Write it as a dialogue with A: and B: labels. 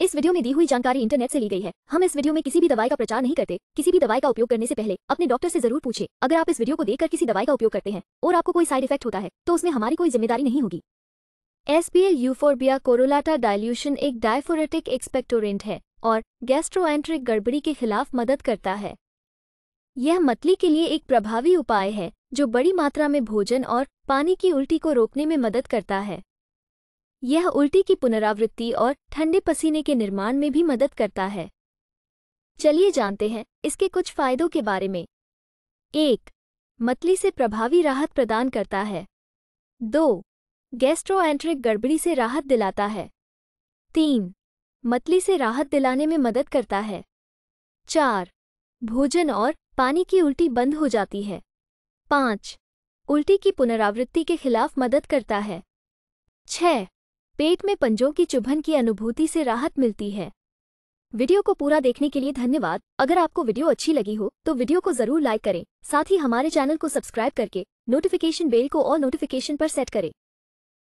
A: इस वीडियो में दी हुई जानकारी इंटरनेट से ली गई है हम इस वीडियो में किसी भी दवाई का प्रचार नहीं करते किसी भी दवाई का उपयोग करने से पहले अपने डॉक्टर से जरूर पूछे अगर आप इस वीडियो को देखकर किसी दवाई का उपयोग करते हैं और आपको कोई साइड इफेक्ट होता है तो उसमें हमारी कोई जिम्मेदारी नहीं होगी एसपीएल यूफोर्बिया कोरोलाटा डायल्यूशन एक डायफोरेटिक एक्सपेक्टोरेंट है और गैस्ट्रोएंट्रिक गड़बड़ी के खिलाफ मदद करता है यह मतली के लिए एक प्रभावी उपाय है जो बड़ी मात्रा में भोजन और पानी की उल्टी को रोकने में मदद करता है यह उल्टी की पुनरावृत्ति और ठंडे पसीने के निर्माण में भी मदद करता है चलिए जानते हैं इसके कुछ फायदों के बारे में एक मतली से प्रभावी राहत प्रदान करता है दो गैस्ट्रोएंट्रिक गड़बड़ी से राहत दिलाता है तीन मतली से राहत दिलाने में मदद करता है चार भोजन और पानी की उल्टी बंद हो जाती है पाँच उल्टी की पुनरावृत्ति के खिलाफ मदद करता है छः पेट में पंजों की चुभन की अनुभूति से राहत मिलती है वीडियो को पूरा देखने के लिए धन्यवाद अगर आपको वीडियो अच्छी लगी हो तो वीडियो को जरूर लाइक करें साथ ही हमारे चैनल को सब्सक्राइब करके नोटिफिकेशन बेल को और नोटिफिकेशन पर सेट करें